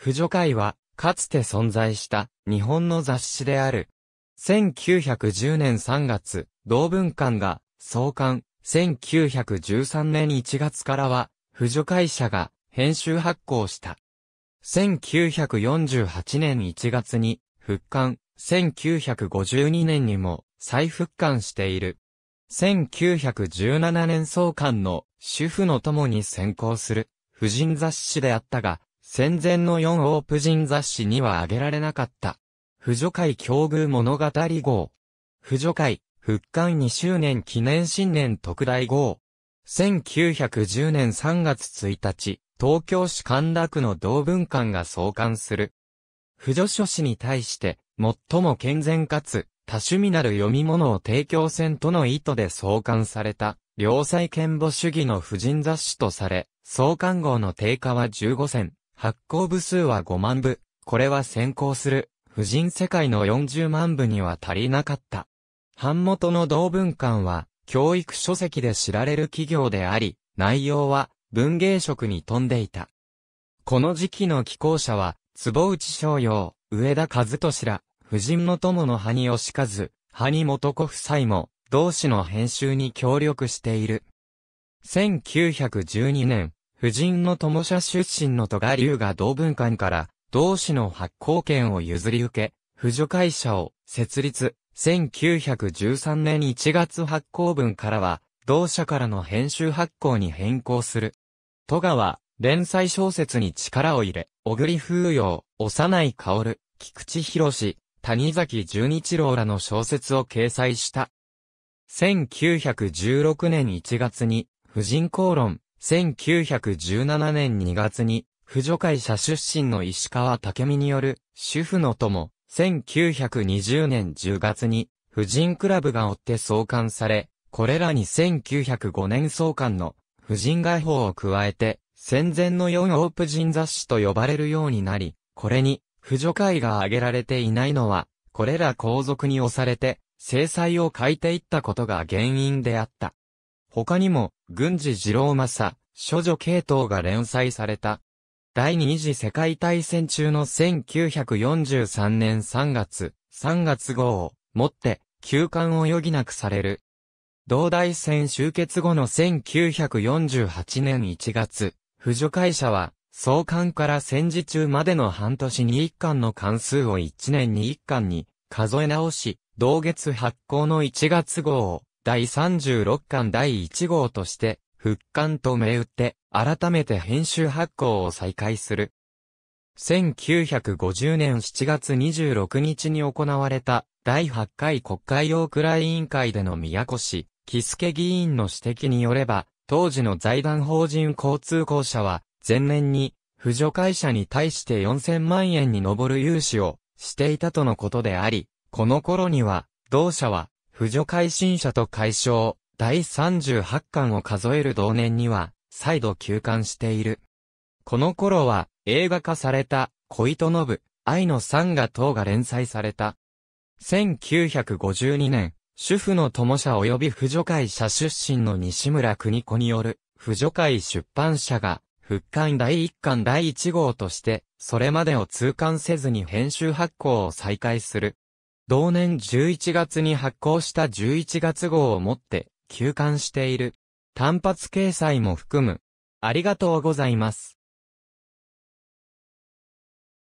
婦女会は、かつて存在した日本の雑誌である。1910年3月、同文館が創刊。1913年1月からは、婦女会社が編集発行した。1948年1月に復刊、1952年にも再復刊している。1917年創刊の主婦の友に先行する婦人雑誌であったが、戦前の四オープ人雑誌には挙げられなかった。婦女会境遇物語号。婦女会、復刊2周年記念新年特大号。1910年3月1日、東京市神田区の同文館が創刊する。婦女書誌に対して、最も健全かつ、多趣味なる読み物を提供せんとの意図で創刊された、良妻賢母主義の婦人雑誌とされ、創刊号の定価は15銭。発行部数は5万部。これは先行する、婦人世界の40万部には足りなかった。版元の同文館は、教育書籍で知られる企業であり、内容は文芸色に富んでいた。この時期の寄稿者は、坪内逍遥、上田和俊ら、夫人の友の羽にかず、羽に元子夫妻も、同志の編集に協力している。1912年、夫人の友社出身の戸賀龍が同文館から、同志の発行権を譲り受け、婦女会社を設立、1913年1月発行分からは、同社からの編集発行に変更する。戸賀は、連載小説に力を入れ、小栗風洋、幼い薫、菊池士、谷崎純一郎らの小説を掲載した。1916年1月に、婦人公論、1917年2月に、婦女会社出身の石川武美による、主婦の友、1920年10月に、婦人クラブが追って創刊され、これらに1905年創刊の、婦人外報を加えて、戦前の四オープ人雑誌と呼ばれるようになり、これに、婦女会が挙げられていないのは、これら皇族に押されて、制裁を書いていったことが原因であった。他にも、軍事二郎正、処女系統が連載された。第二次世界大戦中の1943年3月、3月号を、もって、休館を余儀なくされる。同大戦終結後の1948年1月、婦女会社は、創刊から戦時中までの半年に1巻の関数を1年に1巻に数え直し、同月発行の1月号を第36巻第1号として、復刊と銘打って、改めて編集発行を再開する。1950年7月26日に行われた第8回国会用蔵委員会での宮古市、木助議員の指摘によれば、当時の財団法人交通公社は、前年に、扶助会社に対して4000万円に上る融資をしていたとのことであり、この頃には、同社は扶助改新社と解消、第38巻を数える同年には、再度休刊している。この頃は、映画化された、とノ信、愛の三が等が連載された。1952年、主婦の友社及び扶助会社出身の西村邦子による、扶助会出版社が、復刊第1巻第1号として、それまでを通刊せずに編集発行を再開する。同年11月に発行した11月号をもって、休刊している。単発掲載も含む。ありがとうございます。